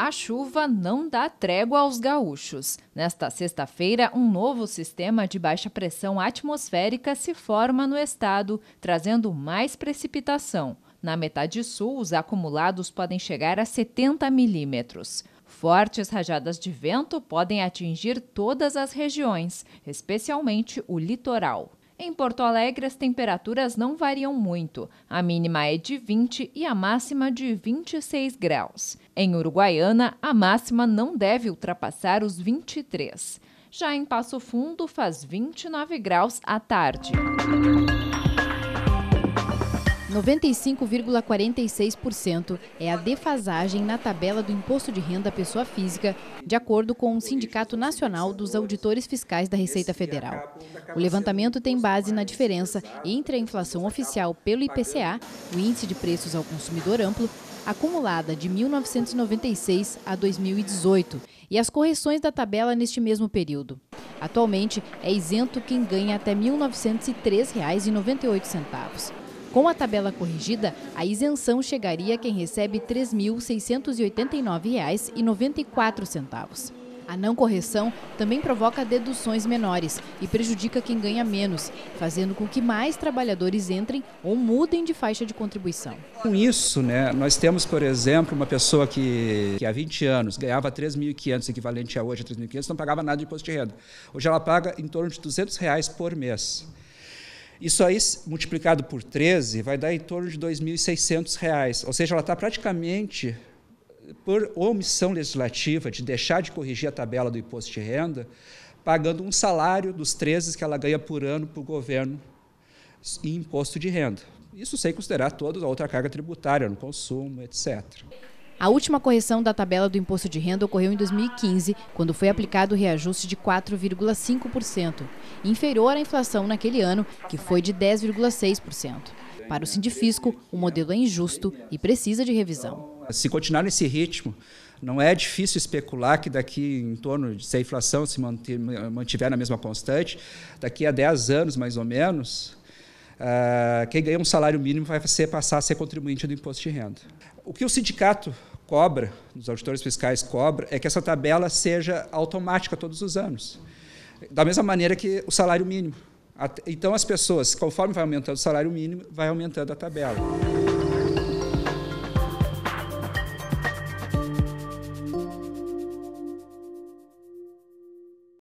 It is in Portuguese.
A chuva não dá trégua aos gaúchos. Nesta sexta-feira, um novo sistema de baixa pressão atmosférica se forma no estado, trazendo mais precipitação. Na metade sul, os acumulados podem chegar a 70 milímetros. Fortes rajadas de vento podem atingir todas as regiões, especialmente o litoral. Em Porto Alegre, as temperaturas não variam muito. A mínima é de 20 e a máxima de 26 graus. Em Uruguaiana, a máxima não deve ultrapassar os 23. Já em Passo Fundo, faz 29 graus à tarde. 95,46% é a defasagem na tabela do Imposto de Renda à Pessoa Física, de acordo com o Sindicato Nacional dos Auditores Fiscais da Receita Federal. O levantamento tem base na diferença entre a inflação oficial pelo IPCA, o Índice de Preços ao Consumidor Amplo, acumulada de 1996 a 2018, e as correções da tabela neste mesmo período. Atualmente, é isento quem ganha até R$ 1.903,98. Com a tabela corrigida, a isenção chegaria a quem recebe R$ 3.689,94. A não correção também provoca deduções menores e prejudica quem ganha menos, fazendo com que mais trabalhadores entrem ou mudem de faixa de contribuição. Com isso, né, nós temos, por exemplo, uma pessoa que, que há 20 anos ganhava R$ 3.500, equivalente a hoje a 3.500, não pagava nada de imposto de renda. Hoje ela paga em torno de R$ 200 reais por mês. Isso aí, multiplicado por 13, vai dar em torno de R$ 2.600. Ou seja, ela está praticamente, por omissão legislativa, de deixar de corrigir a tabela do imposto de renda, pagando um salário dos 13 que ela ganha por ano para o governo em imposto de renda. Isso sem considerar toda a outra carga tributária no consumo, etc. A última correção da tabela do imposto de renda ocorreu em 2015, quando foi aplicado o reajuste de 4,5%, inferior à inflação naquele ano, que foi de 10,6%. Para o Sindifisco, o modelo é injusto e precisa de revisão. Se continuar nesse ritmo, não é difícil especular que daqui em torno de se a inflação se manter, mantiver na mesma constante, daqui a 10 anos mais ou menos, uh, quem ganha um salário mínimo vai ser, passar a ser contribuinte do imposto de renda. O que o sindicato cobra, os auditores fiscais cobra, é que essa tabela seja automática todos os anos. Da mesma maneira que o salário mínimo. Então, as pessoas, conforme vai aumentando o salário mínimo, vai aumentando a tabela.